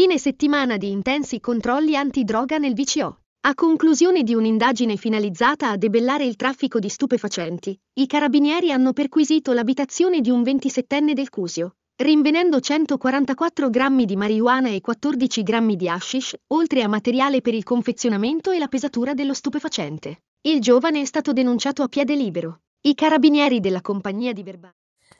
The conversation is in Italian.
Fine settimana di intensi controlli antidroga nel VCO. A conclusione di un'indagine finalizzata a debellare il traffico di stupefacenti, i carabinieri hanno perquisito l'abitazione di un 27enne del Cusio, rinvenendo 144 grammi di marijuana e 14 grammi di hashish, oltre a materiale per il confezionamento e la pesatura dello stupefacente. Il giovane è stato denunciato a piede libero. I carabinieri della compagnia di Verbano